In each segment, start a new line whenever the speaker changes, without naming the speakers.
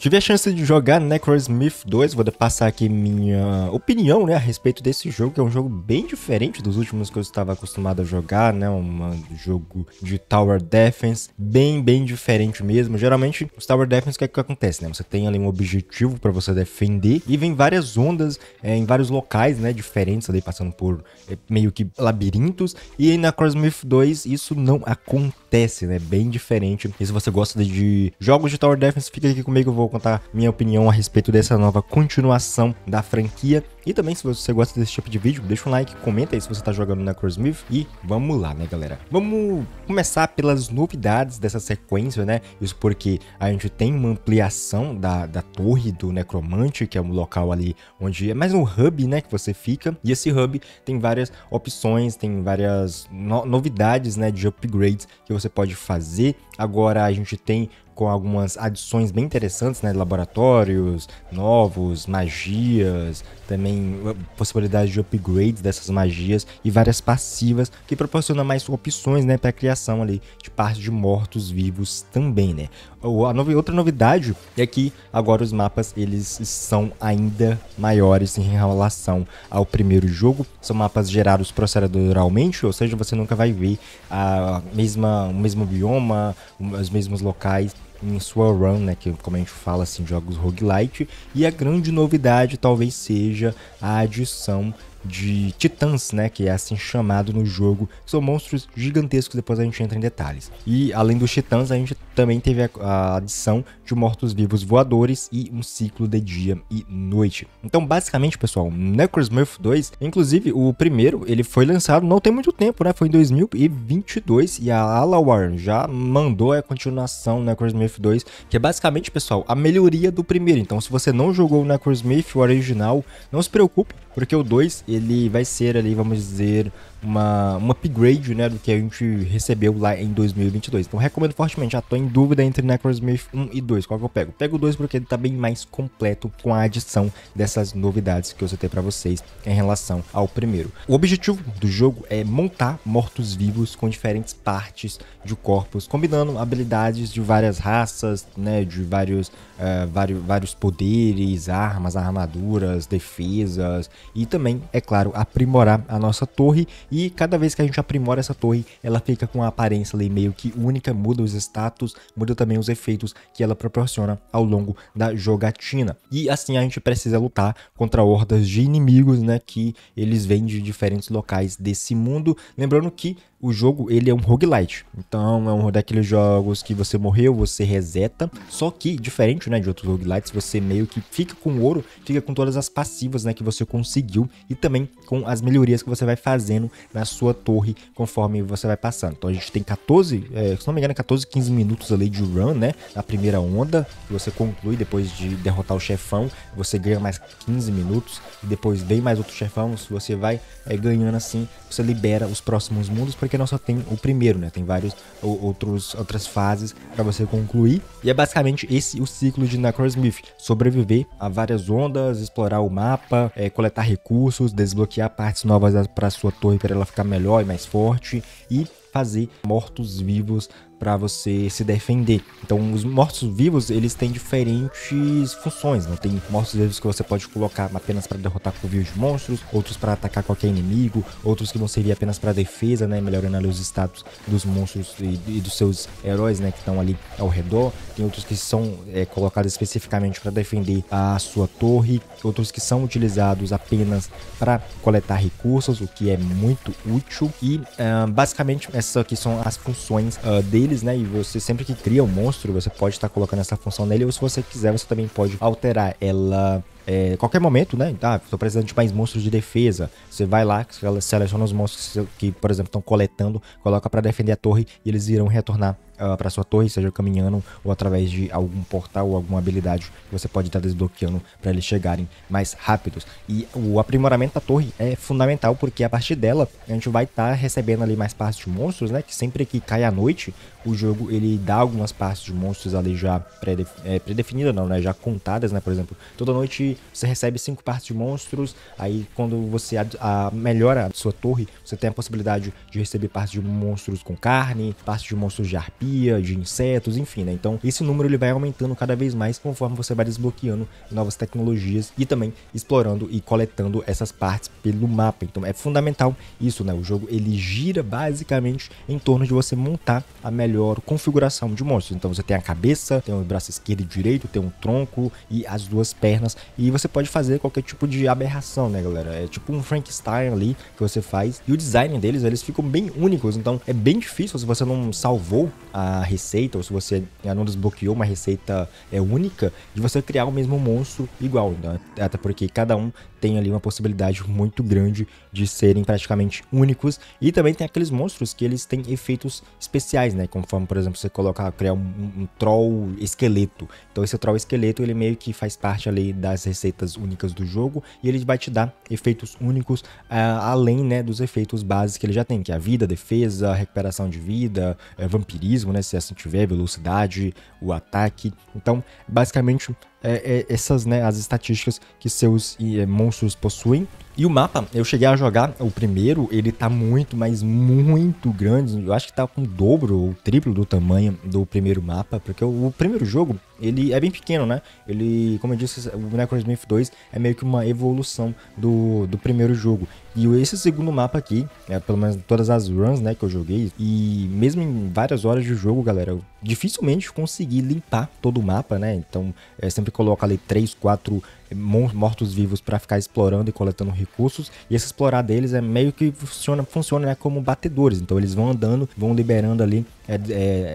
Tive a chance de jogar Necrosmith 2, vou passar aqui minha opinião né, a respeito desse jogo, que é um jogo bem diferente dos últimos que eu estava acostumado a jogar, né? Um jogo de Tower Defense, bem, bem diferente mesmo. Geralmente, os Tower Defense, o que, é que acontece, né? Você tem ali um objetivo para você defender e vem várias ondas é, em vários locais, né? Diferentes ali, passando por é, meio que labirintos. E aí na Crossmith 2, isso não acontece, né? Bem diferente. E se você gosta de jogos de Tower Defense, fica aqui comigo, eu vou vou contar minha opinião a respeito dessa nova continuação da franquia. E também, se você gosta desse tipo de vídeo, deixa um like, comenta aí se você tá jogando na Crosmith. E vamos lá, né, galera? Vamos começar pelas novidades dessa sequência, né? Isso porque a gente tem uma ampliação da, da torre do Necromante, que é um local ali onde é mais um hub, né, que você fica. E esse hub tem várias opções, tem várias no novidades, né, de upgrades que você pode fazer. Agora a gente tem com algumas adições bem interessantes, né? Laboratórios novos, magias, também uh, possibilidade de upgrades dessas magias e várias passivas que proporciona mais opções, né, para criação ali de partes de mortos vivos também, né? A outra novidade é que agora os mapas eles são ainda maiores em relação ao primeiro jogo. São mapas gerados proceduralmente, ou seja, você nunca vai ver a mesma, o mesmo bioma, os mesmos locais em sua run, né, que como a gente fala assim, jogos roguelite, e a grande novidade talvez seja a adição de titãs, né, que é assim chamado no jogo, são monstros gigantescos, depois a gente entra em detalhes. E além dos titãs, a gente também teve a, a adição de mortos-vivos voadores e um ciclo de dia e noite. Então, basicamente, pessoal, Necrosmurf 2, inclusive o primeiro, ele foi lançado não tem muito tempo, né, foi em 2022 e a Alawar já mandou a continuação Necrosmurf 2, que é basicamente, pessoal, a melhoria do primeiro. Então, se você não jogou o Necrosmurf o original, não se preocupe, porque o 2 ele vai ser ali, vamos dizer, uma, um upgrade né, do que a gente recebeu lá em 2022. Então recomendo fortemente. Já tô em dúvida entre Necrosmith 1 e 2. Qual que eu pego? Pego o 2 porque ele tá bem mais completo com a adição dessas novidades que eu citei para vocês em relação ao primeiro. O objetivo do jogo é montar mortos-vivos com diferentes partes de corpos, combinando habilidades de várias raças, né, de vários, uh, eh, vários, vários poderes, armas, armaduras, defesas e também, é claro, aprimorar a nossa torre e cada vez que a gente aprimora essa torre, ela fica com uma aparência ali meio que única, muda os status, muda também os efeitos que ela proporciona ao longo da jogatina. E assim a gente precisa lutar contra hordas de inimigos, né, que eles vêm de diferentes locais desse mundo. Lembrando que o jogo ele é um roguelite. Então é um daqueles jogos que você morreu, você reseta. Só que, diferente né, de outros roguelites, você meio que fica com ouro, fica com todas as passivas né, que você conseguiu e também com as melhorias que você vai fazendo na sua torre conforme você vai passando. Então a gente tem 14, é, se não me engano, 14, é 15 minutos ali de run, né? Na primeira onda, que você conclui depois de derrotar o chefão, você ganha mais 15 minutos, e depois vem mais outro chefão, você vai é, ganhando assim, você libera os próximos mundos porque não só tem o primeiro, né? Tem vários outros, outras fases para você concluir. E é basicamente esse o ciclo de Necrosmith: sobreviver a várias ondas, explorar o mapa, é, coletar recursos, desbloquear partes novas para sua torre para ela ficar melhor e mais forte e fazer mortos-vivos para você se defender. Então, os mortos-vivos, eles têm diferentes funções, não né? tem mortos-vivos que você pode colocar apenas para derrotar covil de monstros, outros para atacar qualquer inimigo, outros que vão servir apenas para defesa, né, melhorando ali os status dos monstros e, e dos seus heróis, né, que estão ali ao redor. Tem outros que são é, colocados especificamente para defender a sua torre, outros que são utilizados apenas para coletar recursos, o que é muito útil. E uh, basicamente essas aqui são as funções uh, dele deles, né? E você sempre que cria um monstro, você pode estar tá colocando essa função nele, ou se você quiser, você também pode alterar ela é, qualquer momento, né? Ah, tô precisando de mais monstros de defesa. Você vai lá, seleciona os monstros que, por exemplo, estão coletando, coloca para defender a torre e eles irão retornar para sua torre, seja caminhando ou através de algum portal ou alguma habilidade que você pode estar desbloqueando para eles chegarem mais rápidos. E o aprimoramento da torre é fundamental porque a partir dela a gente vai estar tá recebendo ali mais partes de monstros, né? Que sempre que cai a noite, o jogo ele dá algumas partes de monstros ali já pré-definidas, é, pré não, né? Já contadas, né? Por exemplo, toda noite você recebe cinco partes de monstros, aí quando você a, melhora a sua torre, você tem a possibilidade de receber partes de monstros com carne, partes de monstros de arpia de insetos, enfim, né? Então, esse número ele vai aumentando cada vez mais conforme você vai desbloqueando novas tecnologias e também explorando e coletando essas partes pelo mapa. Então, é fundamental isso, né? O jogo ele gira basicamente em torno de você montar a melhor configuração de monstros. Então, você tem a cabeça, tem o braço esquerdo e direito, tem um tronco e as duas pernas e você pode fazer qualquer tipo de aberração, né, galera? É tipo um Frankenstein ali que você faz. E o design deles, eles ficam bem únicos, então é bem difícil se você não salvou a a receita, ou se você é, não desbloqueou uma receita é, única, de você criar o mesmo monstro igual. Né? Até porque cada um tem ali uma possibilidade muito grande de serem praticamente únicos. E também tem aqueles monstros que eles têm efeitos especiais, né? Conforme, por exemplo, você coloca, criar um, um troll esqueleto. Então esse troll esqueleto, ele meio que faz parte ali das receitas únicas do jogo e ele vai te dar efeitos únicos, uh, além, né, dos efeitos básicos que ele já tem, que é a vida, defesa, recuperação de vida, é, vampirismo, mesmo, né? Se assim tiver velocidade, o ataque. Então, basicamente, é, é, essas, né, as estatísticas que seus é, monstros possuem. E o mapa, eu cheguei a jogar o primeiro, ele tá muito, mas muito grande. Eu acho que tá com o dobro ou triplo do tamanho do primeiro mapa, porque o, o primeiro jogo, ele é bem pequeno, né? Ele, como eu disse, o Necrosmith 2 é meio que uma evolução do, do primeiro jogo. E esse segundo mapa aqui, é, pelo menos todas as runs, né, que eu joguei, e mesmo em várias horas de jogo, galera, eu dificilmente consegui limpar todo o mapa, né? Então, é sempre sempre coloca ali três, quatro mortos-vivos para ficar explorando e coletando recursos. E esse explorar deles é meio que funciona, funciona né, como batedores. Então eles vão andando, vão liberando ali, é,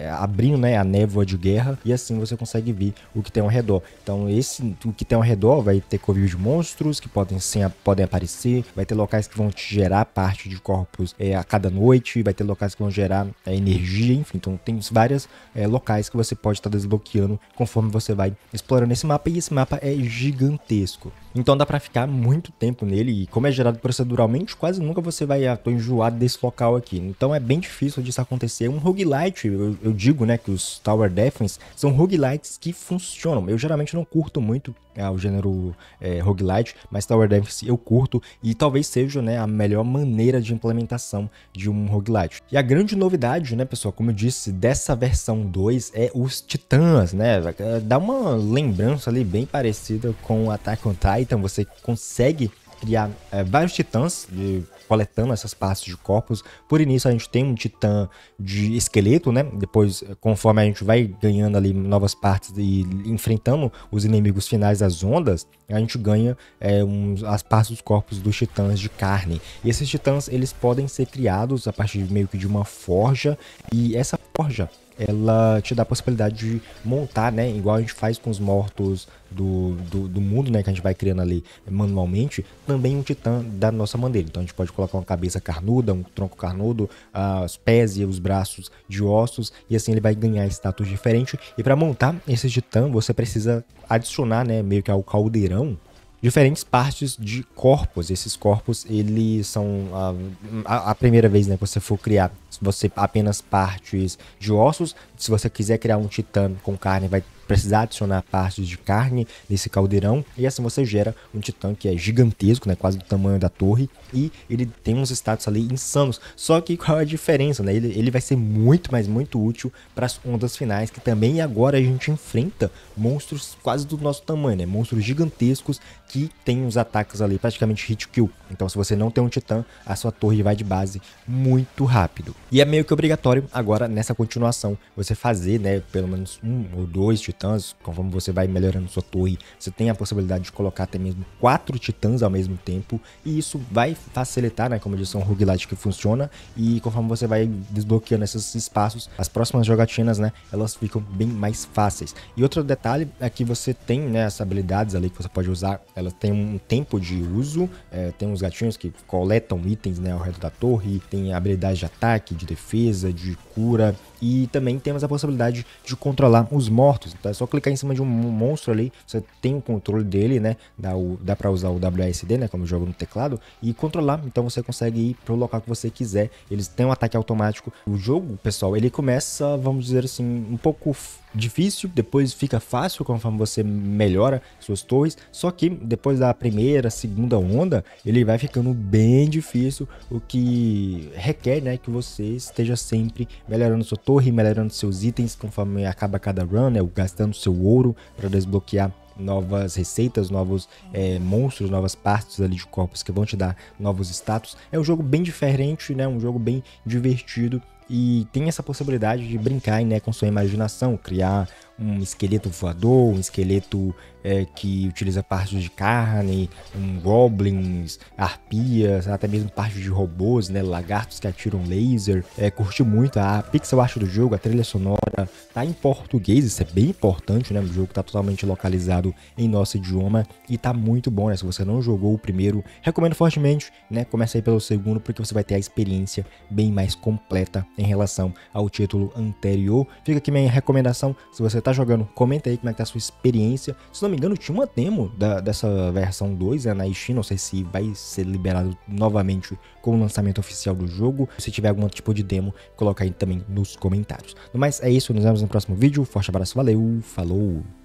é, abrindo né, a névoa de guerra. E assim você consegue ver o que tem ao redor. Então esse o que tem ao redor vai ter covil de monstros que podem, sim, podem aparecer. Vai ter locais que vão te gerar parte de corpos é, a cada noite. Vai ter locais que vão gerar é, energia. Enfim, então tem vários é, locais que você pode estar tá desbloqueando conforme você vai explorando esse mapa. E esse mapa é gigante gigantesco. Então dá para ficar muito tempo nele e como é gerado proceduralmente, quase nunca você vai, ah, tô enjoado desse local aqui. Então é bem difícil disso acontecer. Um roguelite, eu, eu digo, né, que os Tower Defense são roguelites que funcionam. Eu geralmente não curto muito ao gênero é, roguelite, mas Tower Defense eu curto e talvez seja né, a melhor maneira de implementação de um roguelite. E a grande novidade, né, pessoal, como eu disse, dessa versão 2 é os titãs, né? Dá uma lembrança ali bem parecida com Attack on Titan, você consegue criar é, vários titãs de coletando essas partes de corpos. Por início, a gente tem um titã de esqueleto, né? Depois, conforme a gente vai ganhando ali novas partes e enfrentando os inimigos finais das ondas, a gente ganha é, as partes dos corpos dos titãs de carne. E esses titãs, eles podem ser criados a partir meio que de uma forja, e essa forja ela te dá a possibilidade de montar, né? Igual a gente faz com os mortos do, do, do, mundo, né? Que a gente vai criando ali manualmente, também um titã da nossa maneira. Então a gente pode colocar uma cabeça carnuda, um tronco carnudo, os pés e os braços de ossos, e assim ele vai ganhar status diferente. E para montar esse titã, você precisa adicionar, né? Meio que ao caldeirão diferentes partes de corpos. Esses corpos, eles são. A, ah, a, a primeira vez né, que você for criar, você apenas partes de ossos, se você quiser criar um titã com carne, vai precisar adicionar partes de carne nesse caldeirão. E assim você gera um titã que é gigantesco, né? Quase do tamanho da torre. E ele tem uns status ali insanos. Só que qual é a diferença, né? Ele, ele vai ser muito, mais muito útil para as ondas finais. Que também agora a gente enfrenta monstros quase do nosso tamanho, né? Monstros gigantescos que tem uns ataques ali praticamente hit kill. Então se você não tem um titã, a sua torre vai de base muito rápido. E é meio que obrigatório agora nessa continuação você fazer, né, pelo menos um ou dois titãs, conforme você vai melhorando sua torre, você tem a possibilidade de colocar até mesmo quatro titãs ao mesmo tempo, e isso vai facilitar, né, como eu disse, é um roguelite que funciona, e conforme você vai desbloqueando esses espaços, as próximas jogatinas, né, elas ficam bem mais fáceis. E outro detalhe é que você tem, né, as habilidades ali que você pode usar, elas têm um tempo de uso, é, tem uns gatinhos que coletam itens, né, ao redor da torre, tem habilidades de ataque, de defesa, de cura, e também temos a possibilidade de controlar os mortos. tá é só clicar em cima de um monstro ali, você tem o controle dele, né? Dá, o, dá pra usar o WASD, né? Como jogo no teclado, e controlar. Então você consegue ir pro local que você quiser. Eles têm um ataque automático. O jogo, pessoal, ele começa, vamos dizer assim, um pouco difícil, depois fica fácil conforme você melhora suas torres. Só que depois da primeira, segunda onda, ele vai ficando bem difícil, o que requer né, que você esteja sempre melhorando sua torre, melhorando seus itens conforme acaba cada run, né, gastando seu ouro para desbloquear novas receitas, novos é, monstros, novas partes ali de corpos que vão te dar novos status. É um jogo bem diferente, né? Um jogo bem divertido e tem essa possibilidade de brincar né, com sua imaginação, criar um esqueleto voador, um esqueleto é, que utiliza partes de carne, um goblins, arpias, até mesmo partes de robôs, né, lagartos que atiram laser. É, curti muito a pixel art do jogo, a trilha sonora tá em português, isso é bem importante, né? O jogo tá totalmente localizado em nosso idioma e tá muito bom, né? Se você não jogou o primeiro, recomendo fortemente, né? Comece aí pelo segundo porque você vai ter a experiência bem mais completa em relação ao título anterior. Fica aqui minha recomendação, se você tá jogando, comenta aí como é que tá a sua experiência. Se não me engano, tinha uma demo da, dessa versão 2 né, na Steam, não sei se vai ser liberado novamente com o lançamento oficial do jogo. Se tiver algum tipo de demo, coloca aí também nos comentários. No mais, é isso, nos vemos no próximo vídeo. Forte abraço, valeu, falou!